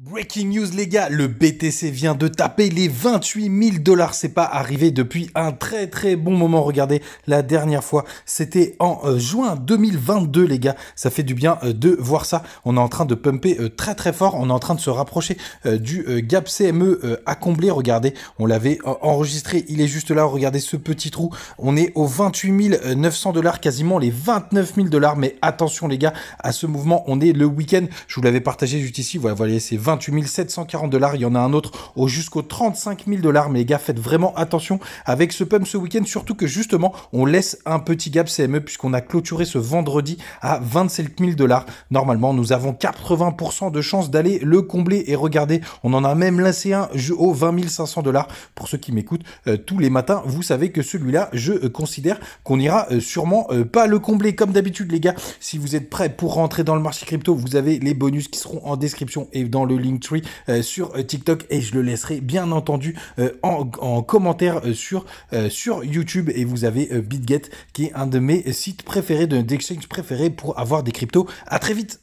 Breaking news les gars, le BTC vient de taper les 28 000 dollars, c'est pas arrivé depuis un très très bon moment, regardez la dernière fois, c'était en euh, juin 2022 les gars, ça fait du bien euh, de voir ça, on est en train de pumper euh, très très fort, on est en train de se rapprocher du gap CME à combler, regardez, on l'avait enregistré, il est juste là, regardez ce petit trou, on est aux 28 900 dollars, quasiment les 29 000 dollars, mais attention les gars à ce mouvement, on est le week-end, je vous l'avais partagé juste ici, voilà, voilà c'est 28 740 dollars. Il y en a un autre au jusqu'au 35 000 dollars. Mais les gars, faites vraiment attention avec ce pump ce week-end, surtout que justement, on laisse un petit gap CME puisqu'on a clôturé ce vendredi à 27 000 dollars. Normalement, nous avons 80% de chances d'aller le combler. Et regardez, on en a même lancé un au 20 500 dollars. Pour ceux qui m'écoutent euh, tous les matins, vous savez que celui-là, je euh, considère qu'on ira euh, sûrement pas le combler comme d'habitude, les gars. Si vous êtes prêts pour rentrer dans le marché crypto, vous avez les bonus qui seront en description et dans le Linktree euh, sur euh, TikTok et je le laisserai bien entendu euh, en, commentaire sur, sur YouTube. Et vous avez BitGet qui est un de mes sites préférés, de, d'exchange préférés pour avoir des cryptos. À très vite!